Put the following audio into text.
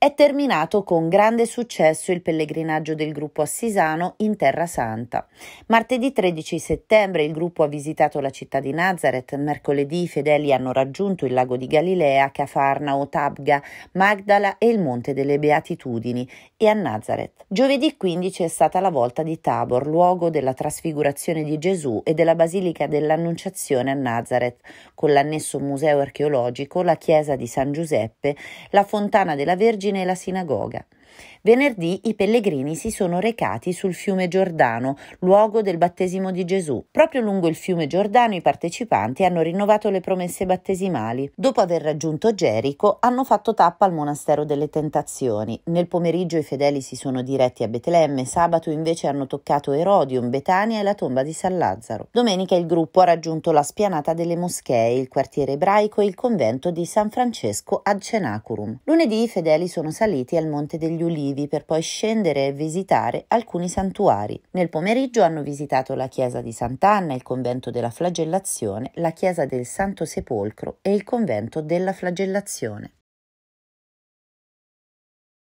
È terminato con grande successo il pellegrinaggio del gruppo assisano in Terra Santa. Martedì 13 settembre il gruppo ha visitato la città di Nazareth, mercoledì i fedeli hanno raggiunto il lago di Galilea, Cafarnao, Tabga, Magdala e il Monte delle Beatitudini e a Nazareth. Giovedì 15 è stata la volta di Tabor, luogo della trasfigurazione di Gesù e della Basilica dell'Annunciazione a Nazareth, con l'annesso museo archeologico, la chiesa di San Giuseppe, la fontana della Vergine origine la sinagoga. Venerdì i pellegrini si sono recati sul fiume Giordano, luogo del battesimo di Gesù. Proprio lungo il fiume Giordano i partecipanti hanno rinnovato le promesse battesimali. Dopo aver raggiunto Gerico hanno fatto tappa al monastero delle tentazioni. Nel pomeriggio i fedeli si sono diretti a Betlemme, sabato invece hanno toccato Erodium, Betania e la tomba di San Lazzaro. Domenica il gruppo ha raggiunto la spianata delle moschee, il quartiere ebraico e il convento di San Francesco ad Cenacurum. Lunedì i fedeli sono saliti al monte degli degli Ulivi per poi scendere e visitare alcuni santuari. Nel pomeriggio hanno visitato la chiesa di Sant'Anna, il convento della Flagellazione, la chiesa del Santo Sepolcro e il convento della Flagellazione.